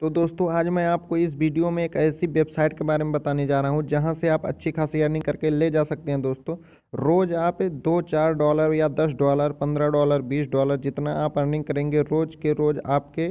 तो दोस्तों आज मैं आपको इस वीडियो में एक ऐसी वेबसाइट के बारे में बताने जा रहा हूँ जहाँ से आप अच्छी खासी अर्निंग करके ले जा सकते हैं दोस्तों रोज़ आप दो चार डॉलर या दस डॉलर पंद्रह डॉलर बीस डॉलर जितना आप अर्निंग करेंगे रोज़ के रोज़ आपके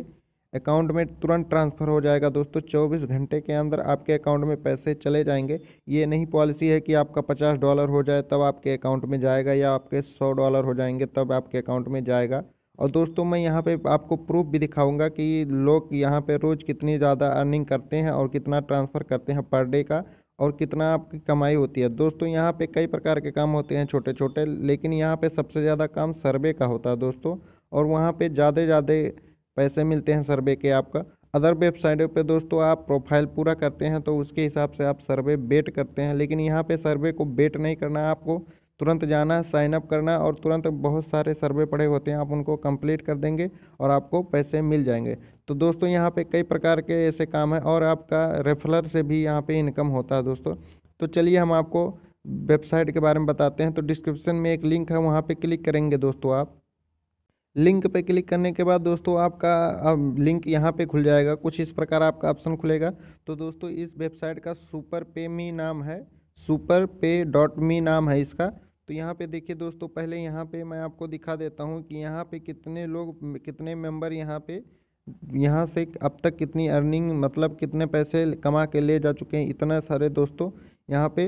अकाउंट में तुरंत ट्रांसफ़र हो जाएगा दोस्तों चौबीस घंटे के अंदर आपके अकाउंट में पैसे चले जाएंगे ये नहीं पॉलिसी है कि आपका पचास डॉलर हो जाए तब आपके अकाउंट में जाएगा या आपके सौ डॉलर हो जाएंगे तब आपके अकाउंट में जाएगा और दोस्तों मैं यहाँ पे आपको प्रूफ भी दिखाऊंगा कि लोग यहाँ पे रोज़ कितनी ज़्यादा अर्निंग करते हैं और कितना ट्रांसफ़र करते हैं पर डे का और कितना आपकी कमाई होती है दोस्तों यहाँ पे कई प्रकार के काम होते हैं छोटे छोटे लेकिन यहाँ पे सबसे ज़्यादा काम सर्वे का होता है दोस्तों और वहाँ पर ज़्यादा ज़्यादा पैसे मिलते हैं सर्वे के आपका अदर वेबसाइटों पर दोस्तों आप प्रोफाइल पूरा करते हैं तो उसके हिसाब से आप सर्वे बेट करते हैं लेकिन यहाँ पर सर्वे को बेट नहीं करना है आपको तुरंत जाना साइन अप करना और तुरंत बहुत सारे सर्वे पड़े होते हैं आप उनको कंप्लीट कर देंगे और आपको पैसे मिल जाएंगे तो दोस्तों यहाँ पे कई प्रकार के ऐसे काम हैं और आपका रेफलर से भी यहाँ पे इनकम होता है दोस्तों तो चलिए हम आपको वेबसाइट के बारे में बताते हैं तो डिस्क्रिप्शन में एक लिंक है वहाँ पर क्लिक करेंगे दोस्तों आप लिंक पे क्लिक करने के बाद दोस्तों आपका अब लिंक यहाँ पे खुल जाएगा कुछ इस प्रकार आपका ऑप्शन खुलेगा तो दोस्तों इस वेबसाइट का सुपर पे मी नाम है सुपर पे डॉट मी नाम है इसका तो यहाँ पे देखिए दोस्तों पहले यहाँ पे मैं आपको दिखा देता हूँ कि यहाँ पे कितने लोग कितने मेंबर यहाँ पे यहाँ से अब तक कितनी अर्निंग मतलब कितने पैसे कमा के ले जा चुके हैं इतना सारे दोस्तों यहाँ पे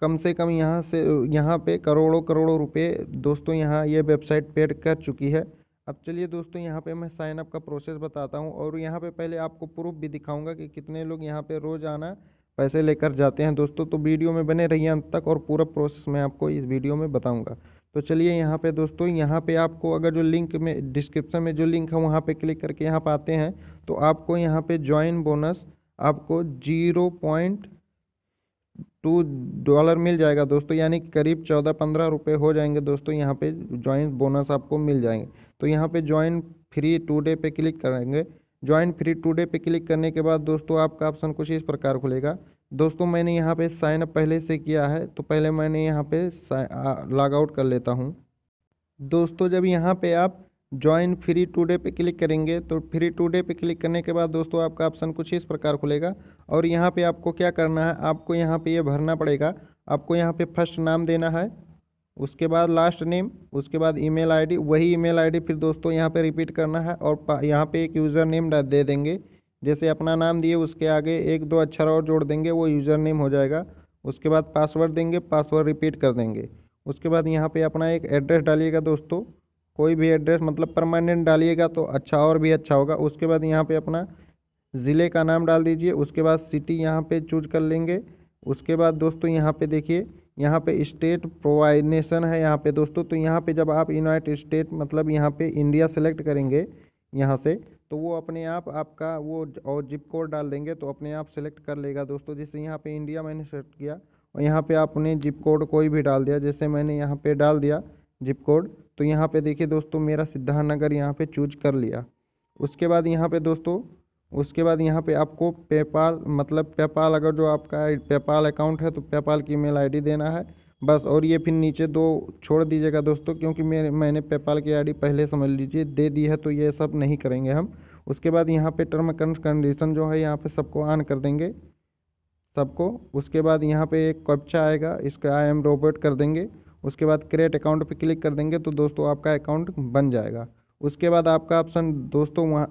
कम से कम यहाँ से यहाँ पे करोड़ों करोड़ों रुपए दोस्तों यहाँ ये वेबसाइट पेड कर चुकी है अब चलिए दोस्तों यहाँ पे मैं साइनअप का प्रोसेस बताता हूँ और यहाँ पे पहले आपको प्रूफ भी दिखाऊंगा कि कितने लोग यहाँ पे आना पैसे लेकर जाते हैं दोस्तों तो वीडियो में बने रहिए अंत तक और पूरा प्रोसेस मैं आपको इस वीडियो में बताऊँगा तो चलिए यहाँ पे दोस्तों यहाँ पे आपको अगर जो लिंक में डिस्क्रिप्शन में जो लिंक है वहाँ पे क्लिक करके यहाँ पर आते हैं तो आपको यहाँ पे ज्वाइन बोनस आपको जीरो पॉइंट टू डॉलर मिल जाएगा दोस्तों यानी करीब चौदह पंद्रह रुपये हो जाएंगे दोस्तों यहाँ पे ज्वाइन बोनस आपको मिल जाएंगे तो यहाँ पे ज्वाइन फ्री टू डे पे क्लिक करेंगे ज्वाइन फ्री टूडे पे क्लिक करने के बाद दोस्तों आपका ऑप्शन कुछ इस प्रकार खुलेगा दोस्तों मैंने यहाँ पे साइन अप पहले से किया है तो पहले मैंने यहाँ पे लॉग आउट कर लेता हूँ दोस्तों जब यहाँ पे आप ज्वाइन फ्री टूडे पे क्लिक करेंगे तो फ्री टूडे पे क्लिक करने के बाद दोस्तों आपका ऑप्शन कुछ इस प्रकार खुलेगा और यहाँ पर आपको क्या करना है आपको यहाँ पर ये यह भरना पड़ेगा आपको यहाँ पर फर्स्ट नाम देना है उसके बाद लास्ट नेम उसके बाद ईमेल आईडी वही ईमेल आईडी फिर दोस्तों यहाँ पे रिपीट करना है और यहाँ पे एक यूज़र नेम दे देंगे जैसे अपना नाम दिए उसके आगे एक दो अक्षर और जोड़ देंगे वो यूज़र नेम हो जाएगा उसके बाद पासवर्ड देंगे पासवर्ड रिपीट कर देंगे उसके बाद यहाँ पे अपना एक एड्रेस डालिएगा दोस्तों कोई भी एड्रेस मतलब परमानेंट डालिएगा तो अच्छा और भी अच्छा होगा उसके बाद यहाँ पे अपना ज़िले का नाम डाल दीजिए उसके बाद सिटी यहाँ पर चूज कर लेंगे उसके बाद दोस्तों यहाँ पर देखिए यहाँ पे स्टेट प्रोवाइनेशन है यहाँ पे दोस्तों तो यहाँ पे जब आप यूनाइटेड स्टेट मतलब यहाँ पे इंडिया सेलेक्ट करेंगे यहाँ से तो वो अपने आप आपका वो और जिप कोड डाल देंगे तो अपने आप सेलेक्ट कर लेगा दोस्तों जैसे यहाँ पे इंडिया मैंने सेलेक्ट किया और यहाँ पे आपने जिप कोड कोई भी डाल दिया जैसे मैंने यहाँ पर डाल दिया जिप कोड तो यहाँ पर देखिए दोस्तों मेरा सिद्धार्थनगर यहाँ पर चूज कर लिया उसके बाद यहाँ पर दोस्तों उसके बाद यहाँ पे आपको पेपाल मतलब पेपाल अगर जो आपका पेपाल अकाउंट है तो पेपाल की ईमेल आईडी देना है बस और ये फिर नीचे दो छोड़ दीजिएगा दोस्तों क्योंकि मेरे मैंने पेपाल की आईडी पहले समझ लीजिए दे दी है तो ये सब नहीं करेंगे हम उसके बाद यहाँ पे टर्म एंड कंडीशन जो है यहाँ पे सबको ऑन कर देंगे सबको उसके बाद यहाँ पर एक कप्चा आएगा इसका आई एम रोबोट कर देंगे उसके बाद क्रिएट अकाउंट पर क्लिक कर देंगे तो दोस्तों आपका अकाउंट बन जाएगा उसके बाद आपका ऑप्शन दोस्तों वहाँ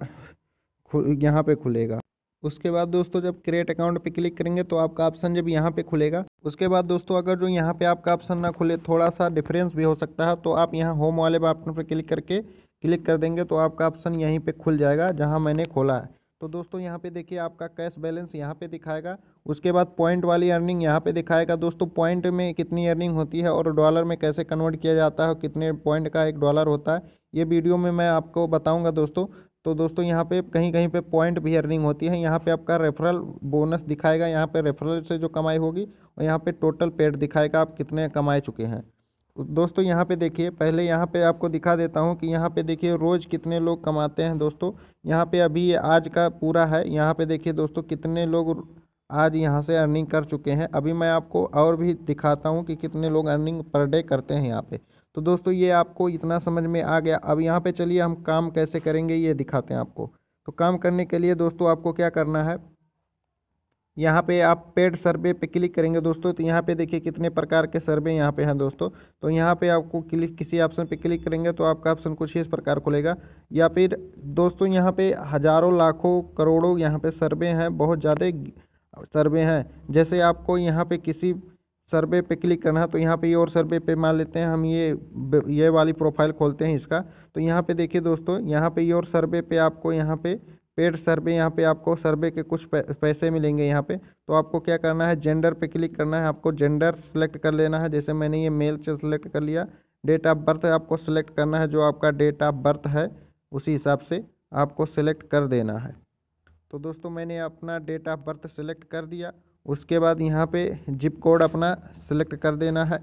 यहाँ पे खुलेगा उसके बाद दोस्तों जब क्रिएट अकाउंट पे क्लिक करेंगे तो आपका ऑप्शन जब यहाँ पे खुलेगा उसके बाद दोस्तों अगर जो यहाँ पे आपका ऑप्शन ना खुले थोड़ा सा डिफरेंस भी हो सकता है तो आप यहाँ होम वाले ऑप्शन पर क्लिक करके क्लिक कर देंगे तो आपका ऑप्शन यहीं पर खुल जाएगा जहाँ मैंने खोला है तो दोस्तों यहाँ पे देखिए आपका कैश बैलेंस यहाँ पे दिखाएगा उसके बाद पॉइंट वाली अर्निंग यहाँ पे दिखाएगा दोस्तों पॉइंट में कितनी अर्निंग होती है और डॉलर में कैसे कन्वर्ट किया जाता है और कितने पॉइंट का एक डॉलर होता है ये वीडियो में मैं आपको बताऊंगा दोस्तों तो दोस्तों यहाँ पे कहीं कहीं पे पॉइंट भी अर्निंग होती है यहाँ पे आपका रेफरल बोनस दिखाएगा यहाँ पे रेफरल से जो कमाई होगी और यहाँ पे टोटल पेड दिखाएगा आप कितने कमाए चुके हैं दोस्तों यहाँ पे देखिए पहले यहाँ पे आपको दिखा देता हूँ कि यहाँ पे देखिए रोज़ कितने लोग कमाते हैं दोस्तों यहाँ पे अभी ये आज का पूरा है यहाँ पर देखिए दोस्तों कितने लोग आज यहाँ से अर्निंग कर चुके हैं अभी मैं आपको और भी दिखाता हूँ कि कितने लोग अर्निंग पर डे करते हैं यहाँ पर तो दोस्तों ये आपको इतना समझ में आ गया अब यहाँ पे चलिए हम काम कैसे करेंगे ये दिखाते हैं आपको तो काम करने के लिए दोस्तों आपको क्या करना है यहाँ पे आप पेड सर्वे पे क्लिक करेंगे दोस्तों तो यहाँ पे देखिए कितने प्रकार के सर्वे यहाँ पे हैं दोस्तों तो यहाँ पे आपको क्लिक किसी ऑप्शन पे क्लिक करेंगे तो आपका ऑप्शन कुछ इस प्रकार खुलेगा या फिर दोस्तों यहाँ पे हज़ारों लाखों करोड़ों यहाँ पे सर्वे हैं बहुत ज़्यादा सर्वे हैं जैसे आपको यहाँ पे किसी सर्वे पे क्लिक करना है तो यहाँ पे ये और सर्वे पे मान लेते हैं हम ये ये वाली प्रोफाइल खोलते हैं इसका तो यहाँ पे देखिए दोस्तों यहाँ पे ये और सर्वे पे आपको यहाँ पे पेड सर्वे यहाँ पे आपको सर्वे के कुछ पैसे मिलेंगे यहाँ पे तो आपको क्या करना है जेंडर पे क्लिक करना है आपको जेंडर सेलेक्ट कर लेना है जैसे मैंने ये मेल सेलेक्ट कर लिया डेट ऑफ बर्थ आपको सेलेक्ट करना है जो आपका डेट ऑफ बर्थ है उसी हिसाब से आपको सेलेक्ट कर देना है तो दोस्तों मैंने अपना डेट ऑफ बर्थ सेलेक्ट कर दिया उसके बाद यहाँ पे जिप कोड अपना सिलेक्ट कर देना है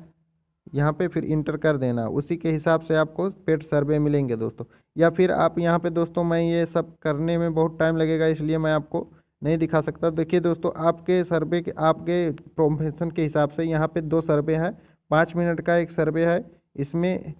यहाँ पे फिर इंटर कर देना उसी के हिसाब से आपको पेट सर्वे मिलेंगे दोस्तों या फिर आप यहाँ पे दोस्तों मैं ये सब करने में बहुत टाइम लगेगा इसलिए मैं आपको नहीं दिखा सकता देखिए दोस्तों आपके सर्वे के आपके प्रोफेशन के हिसाब से यहाँ पे दो सर्वे हैं पाँच मिनट का एक सर्वे है इसमें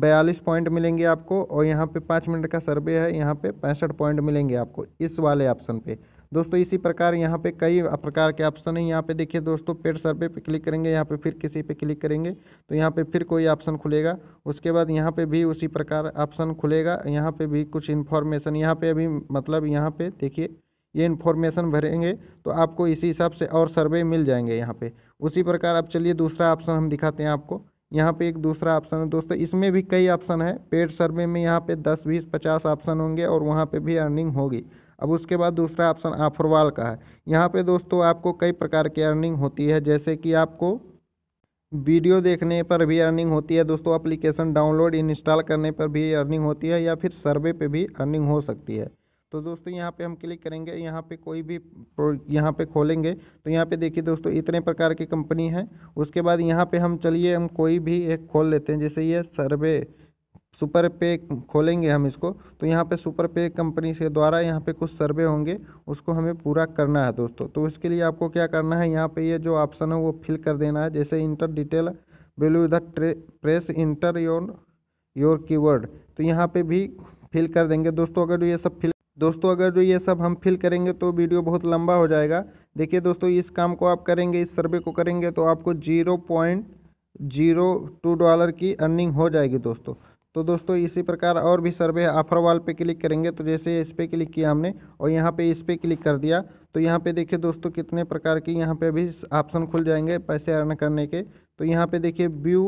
बयालीस पॉइंट मिलेंगे आपको और यहाँ पे पाँच मिनट का सर्वे है यहाँ पे पैंसठ पॉइंट मिलेंगे आपको इस वाले ऑप्शन पे दोस्तों इसी प्रकार यहाँ पे कई प्रकार के ऑप्शन हैं यहाँ पे देखिए दोस्तों पेड सर्वे पे क्लिक करेंगे यहाँ पे फिर किसी पे क्लिक करेंगे तो यहाँ पे फिर कोई ऑप्शन खुलेगा उसके बाद यहाँ पे भी उसी प्रकार ऑप्शन खुलेगा यहाँ पे भी कुछ इन्फॉर्मेशन यहाँ पे अभी मतलब यहाँ पे देखिए ये इन्फॉर्मेशन भरेंगे तो आपको इसी हिसाब से और सर्वे मिल जाएंगे यहाँ पे उसी प्रकार अब चलिए दूसरा ऑप्शन हम दिखाते हैं आपको यहाँ पे एक दूसरा ऑप्शन है दोस्तों इसमें भी कई ऑप्शन है पेड सर्वे में यहाँ पे दस बीस पचास ऑप्शन होंगे और वहाँ पे भी अर्निंग होगी अब उसके बाद दूसरा ऑप्शन आफरवाल का है यहाँ पे दोस्तों आपको कई प्रकार की अर्निंग होती है जैसे कि आपको वीडियो देखने पर भी अर्निंग होती है दोस्तों एप्लीकेशन डाउनलोड इंस्टॉल करने पर भी अर्निंग होती है या फिर सर्वे पर भी अर्निंग हो सकती है तो दोस्तों यहाँ पे हम क्लिक करेंगे यहाँ पे कोई भी यहाँ पे खोलेंगे तो यहाँ पे देखिए दोस्तों इतने प्रकार की कंपनी है उसके बाद यहाँ पे हम चलिए हम कोई भी एक खोल लेते हैं जैसे ये सर्वे सुपर पे खोलेंगे हम इसको तो यहाँ पे सुपर पे कंपनी के द्वारा यहाँ पे कुछ सर्वे होंगे उसको हमें पूरा करना है दोस्तों तो इसके लिए आपको क्या करना है यहाँ पे ये यह जो ऑप्शन है वो फिल कर देना है जैसे enter detail below the press enter your your keyword तो यहाँ पे भी फिल कर देंगे दोस्तों अगर ये सब फिल दोस्तों अगर जो ये सब हम फिल करेंगे तो वीडियो बहुत लंबा हो जाएगा देखिए दोस्तों इस काम को आप करेंगे इस सर्वे को करेंगे तो आपको zero point zero two dollar की अर्निंग हो जाएगी दोस्तों तो दोस्तों इसी प्रकार और भी सर्वे ऑफर वाल पे क्लिक करेंगे तो जैसे इस पर क्लिक किया हमने और यहाँ पे इस पर क्लिक कर दिया तो यहाँ पे देखिए दोस्तों कितने प्रकार की यहाँ पे भी ऑप्शन खुल जाएंगे पैसे अर्न करने के तो यहाँ पे देखिए व्यू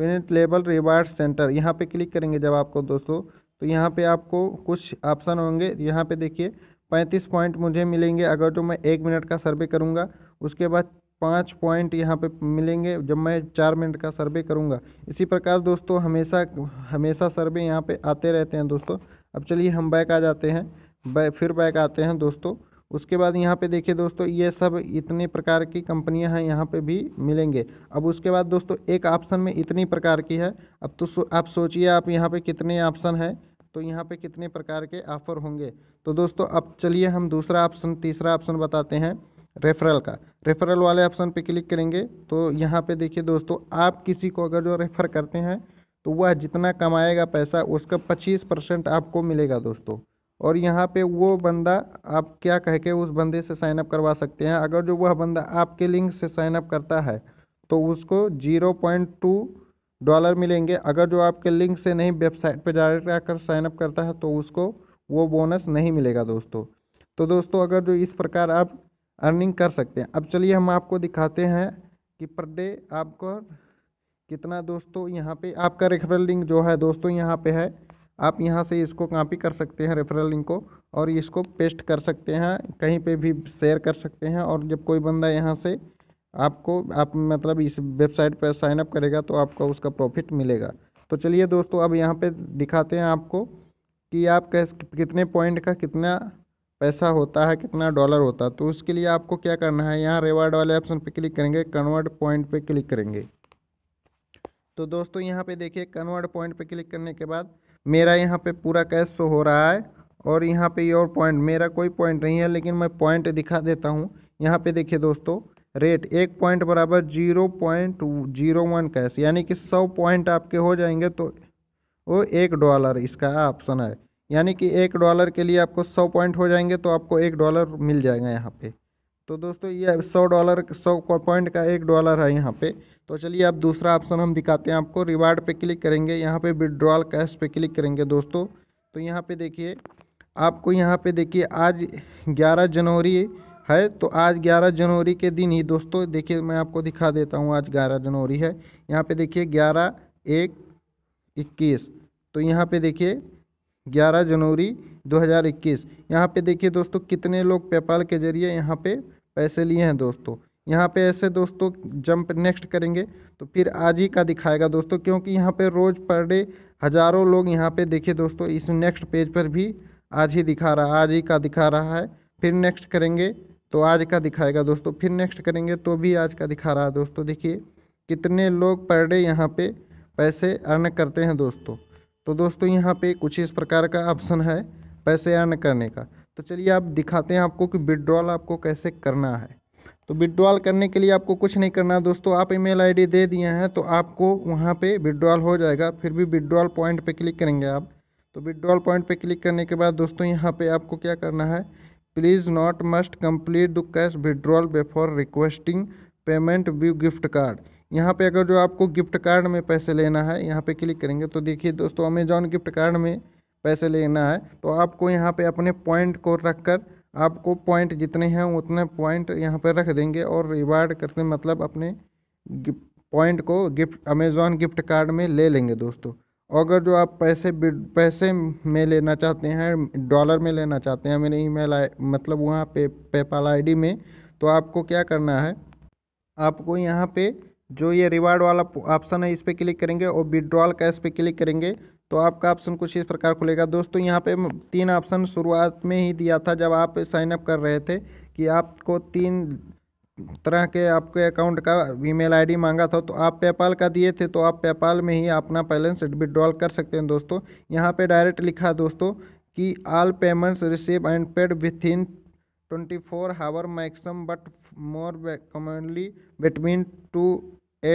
विनिट लेबल रिवार्ड सेंटर यहाँ पे क्लिक करेंगे जब आपको दोस्तों तो यहाँ पे आपको कुछ ऑप्शन होंगे यहाँ पे देखिए पैंतीस पॉइंट मुझे मिलेंगे अगर तो मैं एक मिनट का सर्वे करूँगा उसके बाद पाँच पॉइंट यहाँ पे मिलेंगे जब मैं चार मिनट का सर्वे करूँगा इसी प्रकार दोस्तों हमेशा हमेशा सर्वे यहाँ पे आते रहते हैं दोस्तों अब चलिए हम बैक आ जाते हैं बै, फिर बैक आते हैं दोस्तों उसके बाद यहाँ पे देखिए दोस्तों ये सब इतने प्रकार की कंपनियाँ हैं यहाँ पे भी मिलेंगे अब उसके बाद दोस्तों एक ऑप्शन में इतनी प्रकार की है अब तो आप सोचिए आप यहाँ पे कितने ऑप्शन हैं तो यहाँ पे कितने प्रकार के ऑफर होंगे तो दोस्तों अब चलिए हम दूसरा ऑप्शन तीसरा ऑप्शन बताते हैं रेफरल का रेफरल वाले ऑप्शन पे क्लिक करेंगे तो यहाँ पे देखिए दोस्तों आप किसी को अगर जो रेफ़र करते हैं तो वह जितना कमाएगा पैसा उसका पच्चीस परसेंट आपको मिलेगा दोस्तों और यहाँ पे वो बंदा आप क्या कह के उस बंदे से साइनअप करवा सकते हैं अगर जो वह बंदा आपके लिंक से साइनअप करता है तो उसको जीरो पॉइंट टू डॉलर मिलेंगे अगर जो आपके लिंक से नहीं वेबसाइट पर डायरेक्ट आकर साइनअप करता है तो उसको वो बोनस नहीं मिलेगा दोस्तों तो दोस्तों अगर जो इस प्रकार आप अर्निंग कर सकते हैं अब चलिए हम आपको दिखाते हैं कि पर डे आपको कितना दोस्तों यहाँ पे आपका रेफरल लिंक जो है दोस्तों यहाँ पे है आप यहाँ से इसको कॉपी कर सकते हैं रेफरल लिंक को और इसको पेस्ट कर सकते हैं कहीं पे भी शेयर कर सकते हैं और जब कोई बंदा यहाँ से आपको आप मतलब इस वेबसाइट पर साइनअप करेगा तो आपको उसका प्रॉफिट मिलेगा तो चलिए दोस्तों अब यहाँ पे दिखाते हैं आपको कि आप कैस कितने पॉइंट का कितना पैसा होता है कितना डॉलर होता है तो उसके लिए आपको क्या करना है यहाँ रिवार्ड वाले ऑप्शन पे क्लिक करेंगे कन्वर्ट पॉइंट पे क्लिक करेंगे तो दोस्तों यहाँ पे देखिए कन्वर्ट पॉइंट पे क्लिक करने के बाद मेरा यहाँ पे पूरा कैश शो हो रहा है और यहाँ पे योर पॉइंट मेरा कोई पॉइंट नहीं है लेकिन मैं पॉइंट दिखा देता हूँ यहाँ पर देखिए दोस्तों रेट एक पॉइंट बराबर zero point zero one cash यानी कि सौ पॉइंट आपके हो जाएंगे तो वो एक डॉलर इसका ऑप्शन है यानी कि एक डॉलर के लिए आपको सौ पॉइंट हो जाएंगे तो आपको एक डॉलर मिल जाएगा यहाँ पे तो दोस्तों ये सौ डॉलर सौ पॉइंट का एक डॉलर है यहाँ पे तो चलिए अब दूसरा ऑप्शन हम दिखाते हैं आपको रिवार्ड पे क्लिक करेंगे यहाँ पे विड्रॉल कैश पे क्लिक करेंगे दोस्तों तो यहाँ पे देखिए आपको यहाँ पे देखिए आज 11 जनवरी है तो आज 11 जनवरी के दिन ही दोस्तों देखिए मैं आपको दिखा देता हूँ आज 11 जनवरी है यहाँ पे देखिए 11 एक इक्कीस तो यहाँ पे देखिए 11 जनवरी 2021 यहाँ पर देखिए दोस्तों कितने लोग पेपाल के जरिए यहाँ पे पैसे लिए हैं दोस्तों यहाँ पे ऐसे दोस्तों जंप नेक्स्ट करेंगे तो फिर आज ही का दिखाएगा दोस्तों क्योंकि यहाँ पे रोज़ पर डे हज़ारों लोग यहाँ पे देखिए दोस्तों इस नेक्स्ट पेज पर भी आज ही दिखा रहा आज ही का दिखा रहा है फिर नेक्स्ट करेंगे तो आज का दिखाएगा दोस्तों फिर नेक्स्ट करेंगे तो भी आज का दिखा रहा है दोस्तों देखिए कितने लोग पर डे यहाँ पे पैसे अर्न करते हैं दोस्तों तो दोस्तों यहाँ पे कुछ इस प्रकार का ऑप्शन है पैसे अर्न करने का तो चलिए आप दिखाते हैं आपको कि विड्रॉल आपको कैसे करना है तो विड्रॉल करने के लिए आपको कुछ नहीं करना दोस्तों आप ईमेल आईडी दे दिए हैं तो आपको वहाँ पे विड्रॉल हो जाएगा फिर भी विड्रॉल पॉइंट पे क्लिक करेंगे आप तो विड्रॉल पॉइंट पे क्लिक करने के बाद दोस्तों यहाँ पे आपको क्या करना है please not must complete the cash withdrawal before requesting payment view gift card यहाँ पे अगर जो आपको गिफ्ट कार्ड में पैसे लेना है यहाँ पे क्लिक करेंगे तो देखिए दोस्तों अमेजॉन गिफ्ट कार्ड में पैसे लेना है तो आपको यहाँ पे अपने पॉइंट को रख कर आपको पॉइंट जितने हैं उतने पॉइंट यहाँ पे रख देंगे और रिवार्ड करते मतलब अपने पॉइंट को गिफ्ट अमेज़ॉन गिफ्ट कार्ड में ले लेंगे दोस्तों अगर जो आप पैसे पैसे में लेना चाहते हैं डॉलर में लेना चाहते हैं मेरे ईमेल आई मतलब वहाँ पे पेपाल आईडी में तो आपको क्या करना है आपको यहाँ पे जो ये रिवार्ड वाला ऑप्शन है इस पर क्लिक करेंगे और विड्रॉल कैश पे क्लिक करेंगे तो आपका ऑप्शन कुछ इस प्रकार खुलेगा दोस्तों यहाँ पे तीन ऑप्शन शुरुआत में ही दिया था जब आप साइन अप कर रहे थे कि आपको तीन तरह के आपके अकाउंट का ईमेल आईडी मांगा था तो आप पेपाल का दिए थे तो आप पेपाल में ही अपना बैलेंस विड्रॉल कर सकते हैं दोस्तों यहाँ पे डायरेक्ट लिखा दोस्तों कि all payments receive and paid within twenty four hour maximum but more commonly between two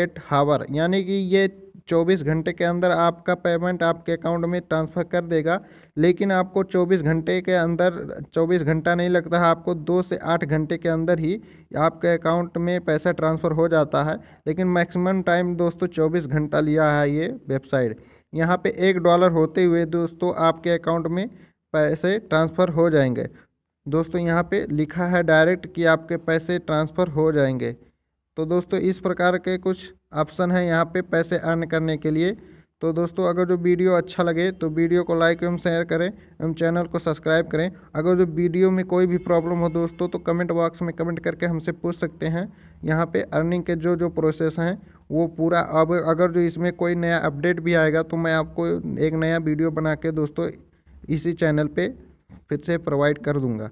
eight hour यानी कि ये 24 घंटे के अंदर आपका पेमेंट आपके अकाउंट में ट्रांसफ़र कर देगा लेकिन आपको 24 घंटे के अंदर 24 घंटा नहीं लगता है आपको दो से आठ घंटे के अंदर ही आपके अकाउंट में पैसा ट्रांसफ़र हो जाता है लेकिन मैक्सिमम टाइम दोस्तों चौबीस घंटा लिया है ये वेबसाइट यहाँ पर एक डॉलर होते हुए दोस्तों आपके अकाउंट में पैसे ट्रांसफ़र हो जाएंगे दोस्तों यहाँ पे लिखा है डायरेक्ट कि आपके पैसे ट्रांसफ़र हो जाएंगे तो दोस्तों इस प्रकार के कुछ ऑप्शन है यहाँ पे पैसे अर्न करने के लिए तो दोस्तों अगर जो वीडियो अच्छा लगे तो वीडियो को लाइक एवं शेयर करें एवं चैनल को सब्सक्राइब करें अगर जो वीडियो में कोई भी प्रॉब्लम हो दोस्तों तो कमेंट बॉक्स में कमेंट करके हमसे पूछ सकते हैं यहाँ पे अर्निंग के जो जो प्रोसेस हैं वो पूरा अब अगर जो इसमें कोई नया अपडेट भी आएगा तो मैं आपको एक नया वीडियो बना के दोस्तों इसी चैनल पर फिर से प्रोवाइड कर दूँगा